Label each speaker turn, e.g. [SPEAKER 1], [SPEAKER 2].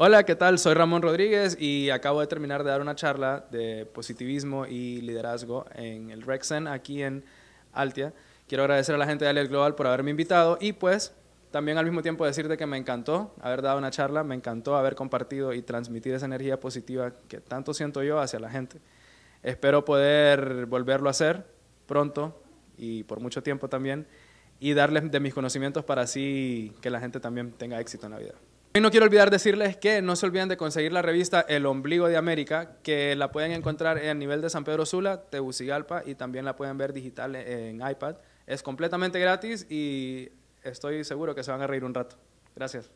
[SPEAKER 1] Hola, ¿qué tal? Soy Ramón Rodríguez y acabo de terminar de dar una charla de positivismo y liderazgo en el Rexen aquí en Altia. Quiero agradecer a la gente de Alias Global por haberme invitado y pues también al mismo tiempo decirte que me encantó haber dado una charla, me encantó haber compartido y transmitir esa energía positiva que tanto siento yo hacia la gente. Espero poder volverlo a hacer pronto y por mucho tiempo también y darles de mis conocimientos para así que la gente también tenga éxito en la vida. Y no quiero olvidar decirles que no se olviden de conseguir la revista El Ombligo de América, que la pueden encontrar en nivel de San Pedro Sula, Tegucigalpa, y también la pueden ver digital e-, en iPad. Es completamente gratis y estoy seguro que se van a reír un rato. Gracias.